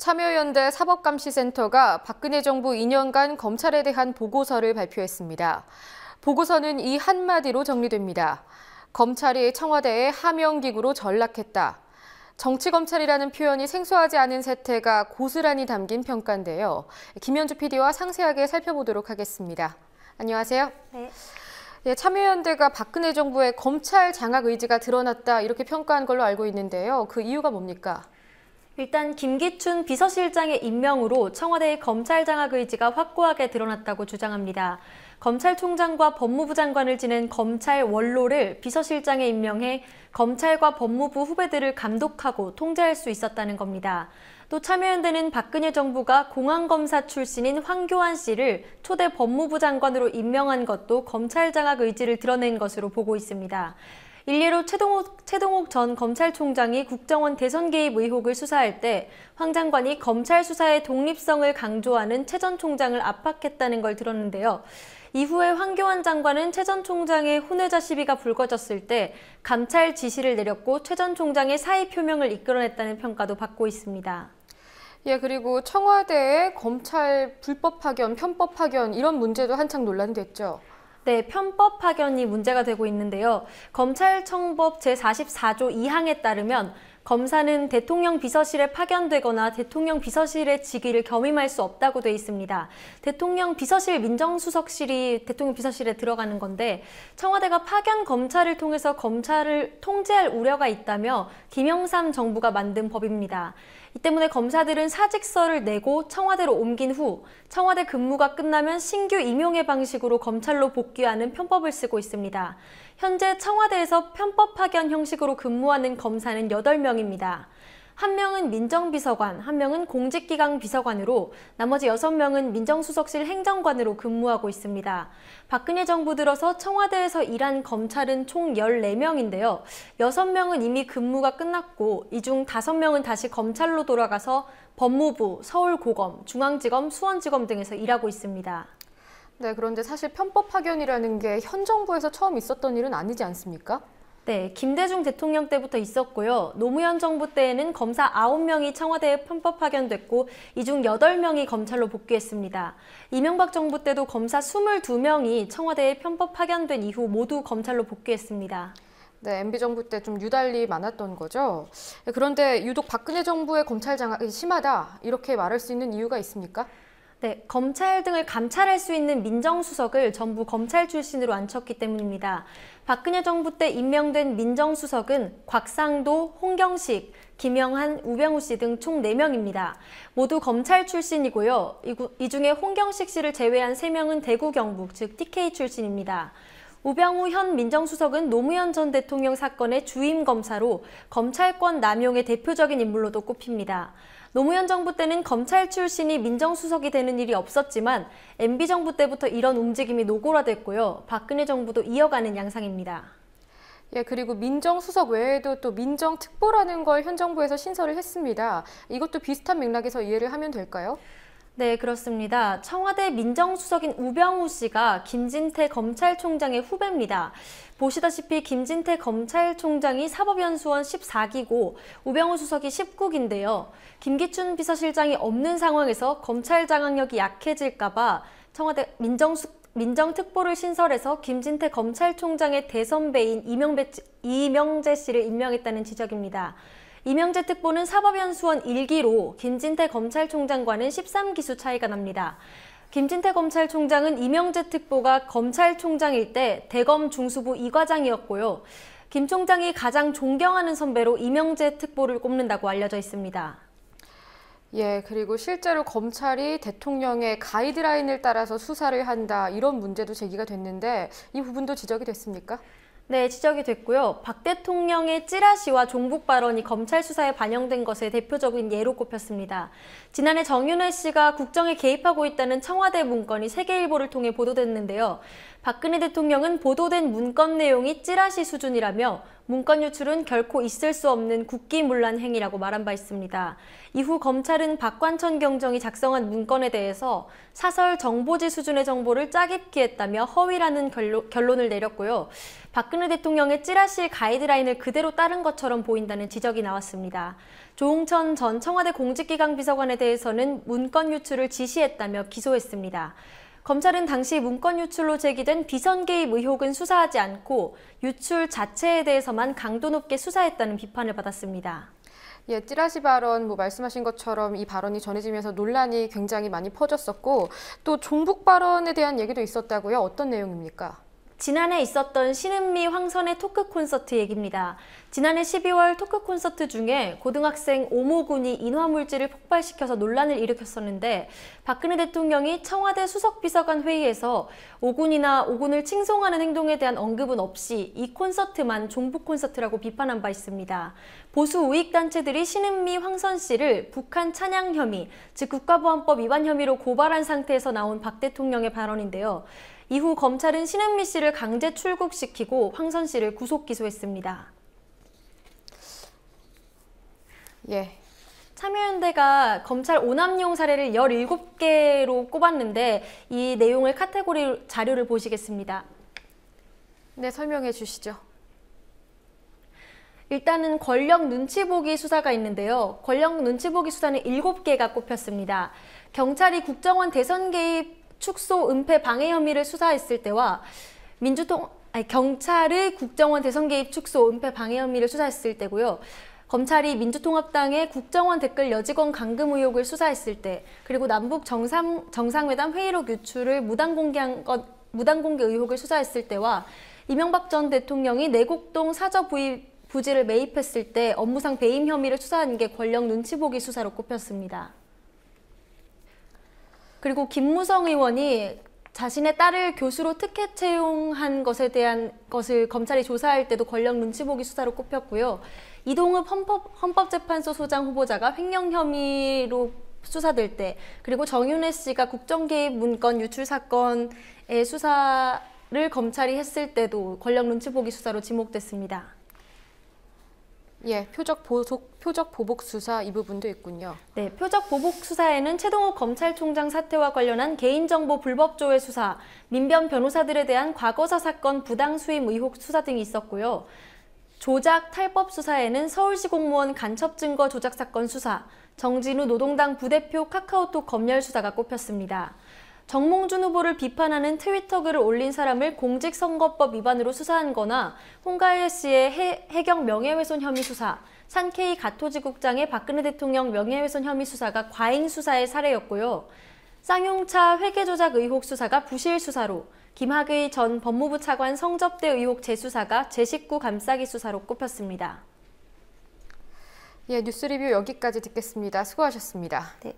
참여연대 사법감시센터가 박근혜 정부 2년간 검찰에 대한 보고서를 발표했습니다. 보고서는 이 한마디로 정리됩니다. 검찰이 청와대에 하명기구로 전락했다. 정치검찰이라는 표현이 생소하지 않은 세태가 고스란히 담긴 평가인데요. 김현주 PD와 상세하게 살펴보도록 하겠습니다. 안녕하세요. 네. 예, 참여연대가 박근혜 정부의 검찰 장악 의지가 드러났다 이렇게 평가한 걸로 알고 있는데요. 그 이유가 뭡니까? 일단 김기춘 비서실장의 임명으로 청와대의 검찰 장악 의지가 확고하게 드러났다고 주장합니다. 검찰총장과 법무부 장관을 지낸 검찰 원로를 비서실장에 임명해 검찰과 법무부 후배들을 감독하고 통제할 수 있었다는 겁니다. 또 참여연대는 박근혜 정부가 공안검사 출신인 황교안 씨를 초대 법무부 장관으로 임명한 것도 검찰 장악 의지를 드러낸 것으로 보고 있습니다. 일례로 최동욱, 최동욱 전 검찰총장이 국정원 대선 개입 의혹을 수사할 때 황 장관이 검찰 수사의 독립성을 강조하는 최 전 총장을 압박했다는 걸 들었는데요. 이후에 황교안 장관은 최 전 총장의 혼외자 시비가 불거졌을 때 감찰 지시를 내렸고 최 전 총장의 사의 표명을 이끌어냈다는 평가도 받고 있습니다. 예, 그리고 청와대의 검찰 불법 파견, 편법 파견 이런 문제도 한창 논란됐죠. 네, 편법 파견이 문제가 되고 있는데요. 검찰청법 제44조 2항에 따르면 검사는 대통령 비서실에 파견되거나 대통령 비서실의 직위를 겸임할 수 없다고 돼 있습니다. 대통령 비서실 민정수석실이 대통령 비서실에 들어가는 건데 청와대가 파견 검찰을 통해서 검찰을 통제할 우려가 있다며 김영삼 정부가 만든 법입니다. 이 때문에 검사들은 사직서를 내고 청와대로 옮긴 후 청와대 근무가 끝나면 신규 임용의 방식으로 검찰로 복귀하는 편법을 쓰고 있습니다. 현재 청와대에서 편법 파견 형식으로 근무하는 검사는 8명입니다. 한 명은 민정비서관, 한 명은 공직기강 비서관으로 나머지 여섯 명은 민정수석실 행정관으로 근무하고 있습니다. 박근혜 정부 들어서 청와대에서 일한 검찰은 총 14명인데요. 여섯 명은 이미 근무가 끝났고 이 중 다섯 명은 다시 검찰로 돌아가서 법무부, 서울고검, 중앙지검, 수원지검 등에서 일하고 있습니다. 네, 그런데 사실 편법 파견이라는 게 현 정부에서 처음 있었던 일은 아니지 않습니까? 네, 김대중 대통령 때부터 있었고요. 노무현 정부 때에는 검사 9명이 청와대에 편법 파견됐고 이 중 8명이 검찰로 복귀했습니다. 이명박 정부 때도 검사 22명이 청와대에 편법 파견된 이후 모두 검찰로 복귀했습니다. 네, MB 정부 때 좀 유달리 많았던 거죠. 그런데 유독 박근혜 정부의 검찰 장악이 심하다 이렇게 말할 수 있는 이유가 있습니까? 네, 검찰 등을 감찰할 수 있는 민정수석을 전부 검찰 출신으로 앉혔기 때문입니다. 박근혜 정부 때 임명된 민정수석은 곽상도, 홍경식, 김영한, 우병우 씨 등 총 4명입니다. 모두 검찰 출신이고요. 이 중에 홍경식 씨를 제외한 3명은 대구 경북, 즉 TK 출신입니다. 우병우 현 민정수석은 노무현 전 대통령 사건의 주임 검사로 검찰권 남용의 대표적인 인물로도 꼽힙니다. 노무현 정부 때는 검찰 출신이 민정수석이 되는 일이 없었지만 MB 정부 때부터 이런 움직임이 노골화됐고요. 박근혜 정부도 이어가는 양상입니다. 예, 그리고 민정수석 외에도 또 민정특보라는 걸 현 정부에서 신설을 했습니다. 이것도 비슷한 맥락에서 이해를 하면 될까요? 네, 그렇습니다. 청와대 민정수석인 우병우 씨가 김진태 검찰총장의 후배입니다. 보시다시피 김진태 검찰총장이 사법연수원 14기고 우병우 수석이 19기인데요. 김기춘 비서실장이 없는 상황에서 검찰 장악력이 약해질까 봐 청와대 민정수 민정특보를 신설해서 김진태 검찰총장의 대선배인 이명배, 이명재 씨를 임명했다는 지적입니다. 이명재 특보는 사법연수원 1기로 김진태 검찰총장과는 13기수 차이가 납니다. 김진태 검찰총장은 이명재 특보가 검찰총장일 때 대검 중수부 2과장이었고요김 총장이 가장 존경하는 선배로 이명재 특보를 꼽는다고 알려져 있습니다. 예, 그리고 실제로 검찰이 대통령의 가이드라인을 따라서 수사를 한다 이런 문제도 제기가 됐는데 이 부분도 지적이 됐습니까? 네, 지적이 됐고요. 박 대통령의 찌라시와 종북 발언이 검찰 수사에 반영된 것의 대표적인 예로 꼽혔습니다. 지난해 정윤회 씨가 국정에 개입하고 있다는 청와대 문건이 세계일보를 통해 보도됐는데요. 박근혜 대통령은 보도된 문건 내용이 찌라시 수준이라며 문건 유출은 결코 있을 수 없는 국기문란 행위라고 말한 바 있습니다. 이후 검찰은 박관천 경정이 작성한 문건에 대해서 사설 정보지 수준의 정보를 짜깁기했다며 허위라는 결론을 내렸고요. 박근혜 대통령의 찌라시 가이드라인을 그대로 따른 것처럼 보인다는 지적이 나왔습니다. 조홍천 전 청와대 공직기강 비서관에 대해서는 문건 유출을 지시했다며 기소했습니다. 검찰은 당시 문건 유출로 제기된 비선 개입 의혹은 수사하지 않고 유출 자체에 대해서만 강도 높게 수사했다는 비판을 받았습니다. 예, 찌라시 발언 뭐 말씀하신 것처럼 이 발언이 전해지면서 논란이 굉장히 많이 퍼졌었고 또 종북 발언에 대한 얘기도 있었다고요. 어떤 내용입니까? 지난해 있었던 신은미 황선의 토크 콘서트 얘기입니다. 지난해 12월 토크 콘서트 중에 고등학생 오모군이 인화물질을 폭발시켜서 논란을 일으켰었는데 박근혜 대통령이 청와대 수석비서관 회의에서 오군이나 오군을 칭송하는 행동에 대한 언급은 없이 이 콘서트만 종북 콘서트라고 비판한 바 있습니다. 보수 우익단체들이 신은미 황선 씨를 북한 찬양 혐의, 즉 국가보안법 위반 혐의로 고발한 상태에서 나온 박 대통령의 발언인데요. 이후 검찰은 신은미 씨를 강제 출국시키고 황선 씨를 구속 기소했습니다. 예. 참여연대가 검찰 오남용 사례를 17개로 꼽았는데 이 내용을 카테고리 자료를 보시겠습니다. 네, 설명해 주시죠. 일단은 권력 눈치 보기 수사가 있는데요. 권력 눈치 보기 수사는 7개가 꼽혔습니다. 경찰이 국정원 대선 개입 축소 은폐 방해 혐의를 수사했을 때와 민주통 아니, 경찰의 국정원 대선 개입 축소 은폐 방해 혐의를 수사했을 때고요. 검찰이 민주통합당의 국정원 댓글 여직원 감금 의혹을 수사했을 때 그리고 남북 정상, 정상회담 회의록 유출을 무단공개한 것, 무단공개 의혹을 수사했을 때와 이명박 전 대통령이 내곡동 사저 부입 부지를 매입했을 때 업무상 배임 혐의를 수사한 게 권력 눈치 보기 수사로 꼽혔습니다. 그리고 김무성 의원이 자신의 딸을 교수로 특혜 채용한 것에 대한 것을 검찰이 조사할 때도 권력 눈치 보기 수사로 꼽혔고요. 이동읍 헌법, 재판소 소장 후보자가 횡령 혐의로 수사될 때 그리고 정윤혜 씨가 국정개입 문건 유출 사건의 수사를 검찰이 했을 때도 권력 눈치 보기 수사로 지목됐습니다. 예, 표적 보복, 표적 보복 수사 이 부분도 있군요. 네, 표적 보복 수사에는 최동욱 검찰총장 사태와 관련한 개인정보 불법 조회 수사, 민변 변호사들에 대한 과거사 사건 부당 수임 의혹 수사 등이 있었고요. 조작 탈법 수사에는 서울시 공무원 간첩 증거 조작 사건 수사, 정진우 노동당 부대표 카카오톡 검열 수사가 꼽혔습니다. 정몽준 후보를 비판하는 트위터 글을 올린 사람을 공직선거법 위반으로 수사한 거나 홍가일 씨의 해, 해경 명예훼손 혐의 수사, 산케이 가토지국장의 박근혜 대통령 명예훼손 혐의 수사가 과잉 수사의 사례였고요. 쌍용차 회계조작 의혹 수사가 부실 수사로, 김학의 전 법무부 차관 성접대 의혹 재수사가 제식구 감싸기 수사로 꼽혔습니다. 예, 뉴스 리뷰 여기까지 듣겠습니다. 수고하셨습니다. 네.